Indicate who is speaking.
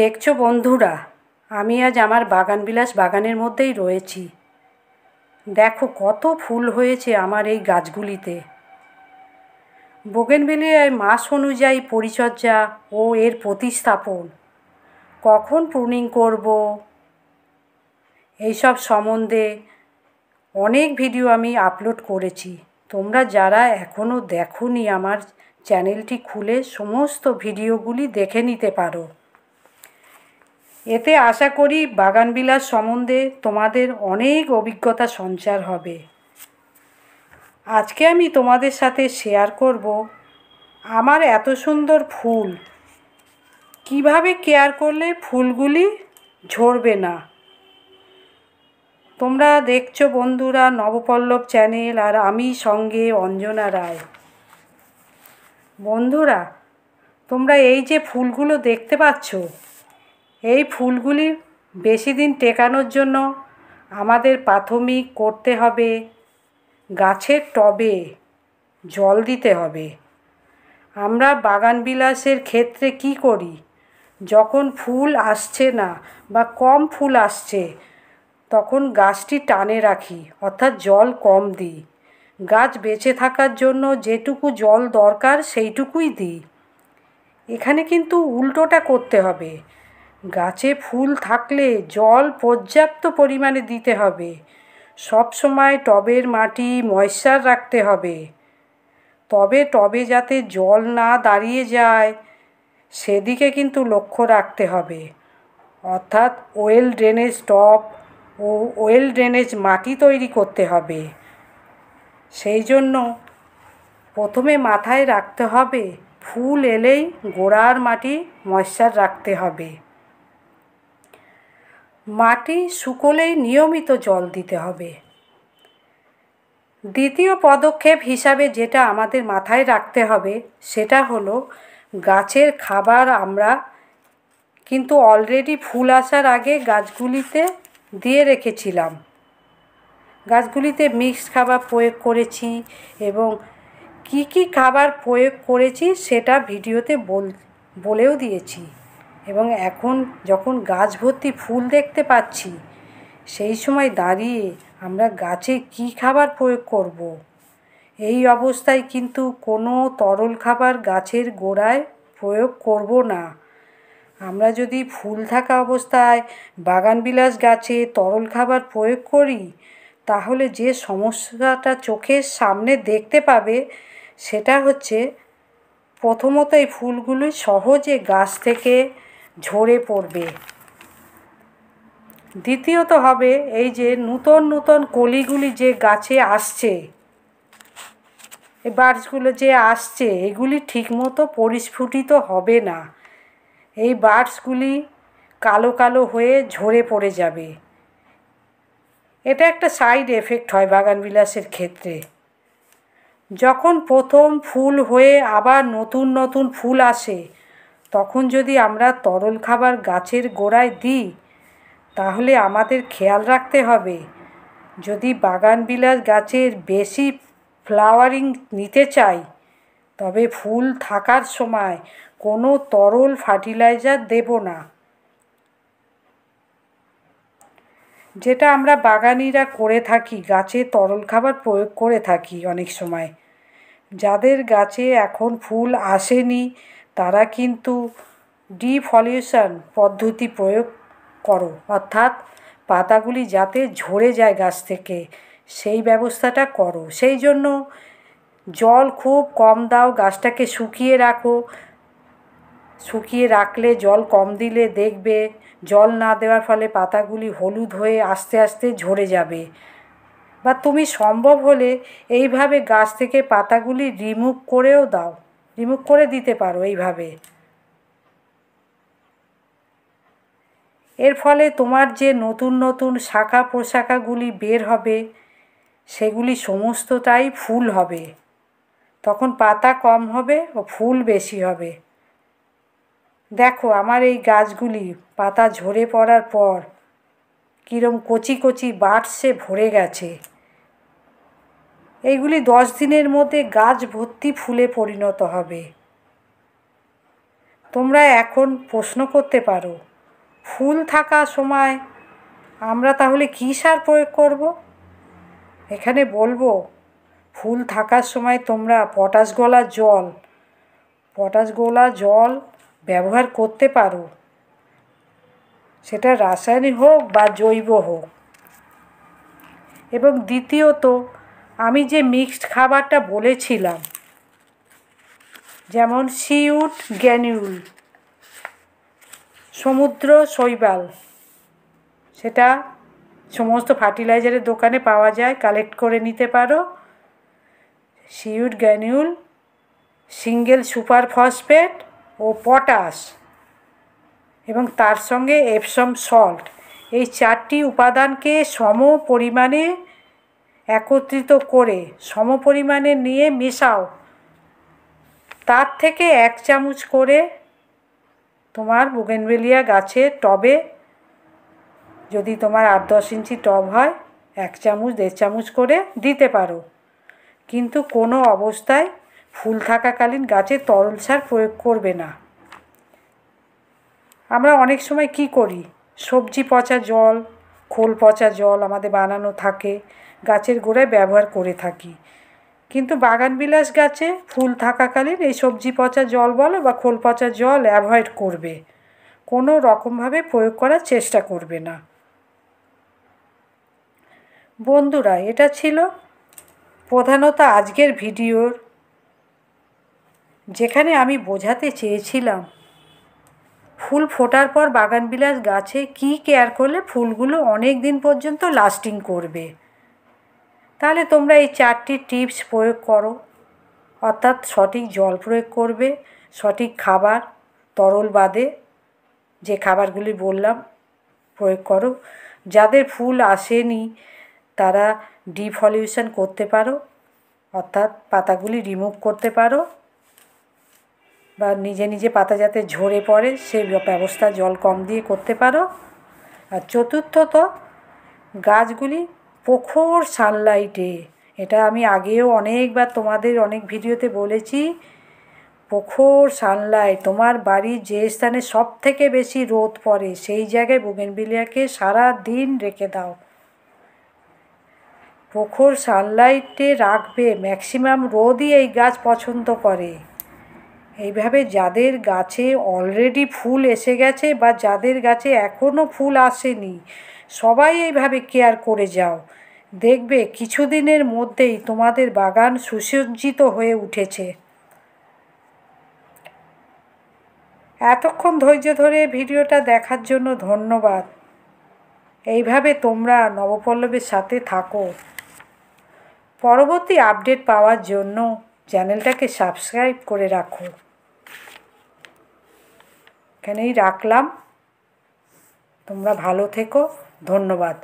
Speaker 1: দেখছো বন্ধুরা আমি আজ আমার বাগান বিলাস বাগানের মধ্যেই রয়েছি দেখো কত ফুল হয়েছে আমার এই গাছগুলিতে বোগেনবেলিয়ায় মাস অনুযায়ী পরিচর্যা ও এর প্রতিস্থাপন কখন প্রুনিং করব এইসব সম্বন্ধে অনেক ভিডিও আমি আপলোড করেছি তোমরা যারা এখনও দেখোনি আমার চ্যানেলটি খুলে সমস্ত ভিডিওগুলি দেখে নিতে পারো এতে আশা করি বাগানবিলাস সম্বন্ধে তোমাদের অনেক অভিজ্ঞতা সঞ্চার হবে আজকে আমি তোমাদের সাথে শেয়ার করব আমার এত সুন্দর ফুল কিভাবে কেয়ার করলে ফুলগুলি ঝরবে না তোমরা দেখছো বন্ধুরা নবপল্লব চ্যানেল আর আমি সঙ্গে অঞ্জনা রায় বন্ধুরা তোমরা এই যে ফুলগুলো দেখতে পাচ্ছ এই ফুলগুলি বেশি দিন টেকানোর জন্য আমাদের প্রাথমিক করতে হবে গাছের টবে জল দিতে হবে আমরা বাগান বিলাসের ক্ষেত্রে কি করি যখন ফুল আসছে না বা কম ফুল আসছে তখন গাছটি টানে রাখি অর্থাৎ জল কম দিই গাছ বেঁচে থাকার জন্য যেটুকু জল দরকার সেইটুকুই দিই এখানে কিন্তু উল্টোটা করতে হবে গাছে ফুল থাকলে জল পর্যাপ্ত পরিমাণে দিতে হবে সবসময় টবের মাটি ময়শ্চার রাখতে হবে তবে টবে যাতে জল না দাঁড়িয়ে যায় সেদিকে কিন্তু লক্ষ্য রাখতে হবে অর্থাৎ ওয়েল ড্রেনেজ টপ ও ওয়েল ড্রেনেজ মাটি তৈরি করতে হবে সেই জন্য প্রথমে মাথায় রাখতে হবে ফুল এলেই গোড়ার মাটি ময়শ্চার রাখতে হবে মাটি শুকোলেই নিয়মিত জল দিতে হবে দ্বিতীয় পদক্ষেপ হিসাবে যেটা আমাদের মাথায় রাখতে হবে সেটা হলো গাছের খাবার আমরা কিন্তু অলরেডি ফুল আসার আগে গাছগুলিতে দিয়ে রেখেছিলাম গাছগুলিতে মিক্সড খাবার প্রয়োগ করেছি এবং কি কি খাবার প্রয়োগ করেছি সেটা ভিডিওতে বলেও দিয়েছি এবং এখন যখন গাছ ভর্তি ফুল দেখতে পাচ্ছি সেই সময় দাঁড়িয়ে আমরা গাছে কি খাবার প্রয়োগ করব। এই অবস্থায় কিন্তু কোনো তরল খাবার গাছের গোড়ায় প্রয়োগ করব না আমরা যদি ফুল থাকা অবস্থায় বাগানবিলাস গাছে তরল খাবার প্রয়োগ করি তাহলে যে সমস্যাটা চোখের সামনে দেখতে পাবে সেটা হচ্ছে প্রথমত এই ফুলগুলি সহজে গাছ থেকে ঝরে পড়বে দ্বিতীয়ত হবে এই যে নূতন নূতন কলিগুলি যে গাছে আসছে এই বার্ডসগুলো যে আসছে এগুলি ঠিকমতো পরিস্ফুটিত হবে না এই বার্ডসগুলি কালো কালো হয়ে ঝরে পড়ে যাবে এটা একটা সাইড এফেক্ট হয় বাগান বিলাসের ক্ষেত্রে যখন প্রথম ফুল হয়ে আবার নতুন নতুন ফুল আসে তখন যদি আমরা তরল খাবার গাছের গোড়ায় দিই তাহলে আমাদের খেয়াল রাখতে হবে যদি বাগানবিলাস গাছের বেশি ফ্লাওয়ারিং নিতে চাই তবে ফুল থাকার সময় কোনো তরল ফার্টিলাইজার দেব না যেটা আমরা বাগানিরা করে থাকি গাছে তরল খাবার প্রয়োগ করে থাকি অনেক সময় যাদের গাছে এখন ফুল আসেনি তারা কিন্তু ডিফলিউশন পদ্ধতি প্রয়োগ করো অর্থাৎ পাতাগুলি যাতে ঝরে যায় গাছ থেকে সেই ব্যবস্থাটা করো সেই জন্য জল খুব কম দাও গাছটাকে শুকিয়ে রাখো শুকিয়ে রাখলে জল কম দিলে দেখবে জল না দেওয়ার ফলে পাতাগুলি হলুদ হয়ে আস্তে আস্তে ঝরে যাবে বা তুমি সম্ভব হলে এইভাবে গাছ থেকে পাতাগুলি রিমুভ করেও দাও রিমুভ করে দিতে পারো এইভাবে এর ফলে তোমার যে নতুন নতুন শাখা প্রশাখাগুলি বের হবে সেগুলি সমস্তটাই ফুল হবে তখন পাতা কম হবে ও ফুল বেশি হবে দেখো আমার এই গাছগুলি পাতা ঝরে পড়ার পর কীরম কচি কচি বাটসে ভরে গেছে এইগুলি দশ দিনের মধ্যে গাছ ভর্তি ফুলে পরিণত হবে তোমরা এখন প্রশ্ন করতে পারো ফুল থাকা সময় আমরা তাহলে কী সার প্রয়োগ করব এখানে বলবো ফুল থাকার সময় তোমরা পটাশ গলার জল পটাশ গোলা জল ব্যবহার করতে পারো সেটা রাসায়নিক হোক বা জৈব হোক এবং দ্বিতীয়ত আমি যে মিক্সড খাবারটা বলেছিলাম যেমন সিউট গ্যানিউল সমুদ্র শৈবাল সেটা সমস্ত ফার্টিলাইজারের দোকানে পাওয়া যায় কালেক্ট করে নিতে পারো সিউট গ্যানিউল সিঙ্গেল সুপার ফসফেট ও পটাশ এবং তার সঙ্গে এপসম সল্ট এই চারটি উপাদানকে সম পরিমাণে একত্রিত করে সমপরিমাণে নিয়ে মেশাও তার থেকে এক চামচ করে তোমার বুগেনবেলিয়া গাছের টবে যদি তোমার আট দশ ইঞ্চি টব হয় এক চামচ দেড় চামচ করে দিতে পারো কিন্তু কোনো অবস্থায় ফুল থাকাকালীন গাছে তরল সার প্রয়োগ করবে না আমরা অনেক সময় কি করি সবজি পচা জল খোল পচা জল আমাদের বানানো থাকে গাছের গোড়ায় ব্যবহার করে থাকি কিন্তু বাগানবিলাস গাছে ফুল থাকাকালীন এই সবজি পচা জল বলো বা খোল পচা জল অ্যাভয়েড করবে কোনো রকমভাবে প্রয়োগ করার চেষ্টা করবে না বন্ধুরা এটা ছিল প্রধানত আজকের ভিডিওর যেখানে আমি বোঝাতে চেয়েছিলাম ফুল ফোটার পর বাগানবিলাস গাছে কি কেয়ার করলে ফুলগুলো অনেক দিন পর্যন্ত লাস্টিং করবে তাহলে তোমরা এই চারটি টিপস প্রয়োগ করো অর্থাৎ সঠিক জল প্রয়োগ করবে সঠিক খাবার তরল বাদে যে খাবারগুলি বললাম প্রয়োগ করো যাদের ফুল আসেনি তারা ডিফলিউশন করতে পারো অর্থাৎ পাতাগুলি রিমুভ করতে পারো বা নিজে নিজে পাতা যাতে ঝরে পড়ে সেই ব্যবস্থা জল কম দিয়ে করতে পারো আর চতুর্থত গাছগুলি প্রখর সানলাইটে এটা আমি আগেও অনেকবার তোমাদের অনেক ভিডিওতে বলেছি প্রখর সানলাইট তোমার বাড়ির যে স্থানে সব থেকে বেশি রোদ পড়ে সেই জায়গায় বুগেনবিলিয়াকে সারা দিন রেখে দাও প্রখর সানলাইটে রাখবে ম্যাক্সিমাম রোদই এই গাছ পছন্দ করে এইভাবে যাদের গাছে অলরেডি ফুল এসে গেছে বা যাদের গাছে এখনও ফুল আসেনি সবাই এইভাবে কেয়ার করে যাও দেখবে কিছুদিনের মধ্যেই তোমাদের বাগান সুসজ্জিত হয়ে উঠেছে এতক্ষণ ধৈর্য ধরে ভিডিওটা দেখার জন্য ধন্যবাদ এইভাবে তোমরা নবপল্লবের সাথে থাকো পরবর্তী আপডেট পাওয়ার জন্য চ্যানেলটাকে সাবস্ক্রাইব করে রাখো এখানেই রাখলাম তোমরা ভালো থেকো ধন্যবাদ